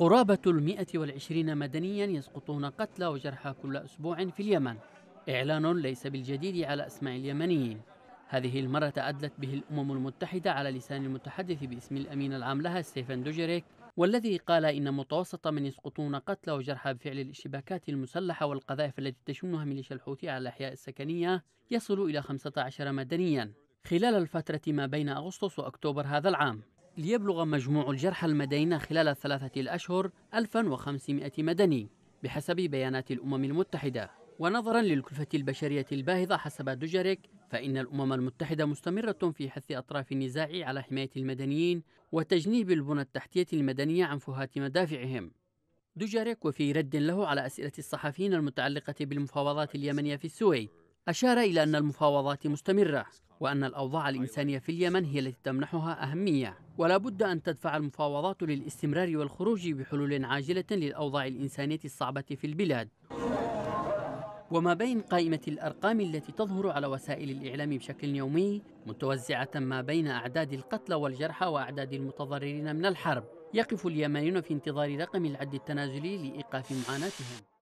قرابة المئة والعشرين مدنيا يسقطون قتلى وجرحى كل أسبوع في اليمن إعلان ليس بالجديد على أسماء اليمنيين هذه المرة أدلت به الأمم المتحدة على لسان المتحدث باسم الأمين العام لها ستيفن دوجريك والذي قال إن متوسط من يسقطون قتلى وجرحى بفعل الاشتباكات المسلحة والقذائف التي تشنها ميليشيا الحوثي على الأحياء السكنية يصل إلى 15 مدنيا خلال الفترة ما بين أغسطس وأكتوبر هذا العام ليبلغ مجموع الجرحى المدينة خلال الثلاثة الأشهر 1500 مدني بحسب بيانات الأمم المتحدة ونظرا للكلفة البشرية الباهظة حسب دوجريك فإن الأمم المتحدة مستمرة في حث أطراف النزاع على حماية المدنيين وتجنيب البنى التحتية المدنية عن فهات مدافعهم دوجاريك وفي رد له على أسئلة الصحفيين المتعلقة بالمفاوضات اليمنية في السويد أشار إلى أن المفاوضات مستمرة وأن الأوضاع الإنسانية في اليمن هي التي تمنحها أهمية ولا بد أن تدفع المفاوضات للاستمرار والخروج بحلول عاجلة للأوضاع الإنسانية الصعبة في البلاد وما بين قائمة الأرقام التي تظهر على وسائل الإعلام بشكل يومي متوزعة ما بين أعداد القتلى والجرحى وأعداد المتضررين من الحرب يقف اليمنيون في انتظار رقم العد التنازلي لإيقاف معاناتهم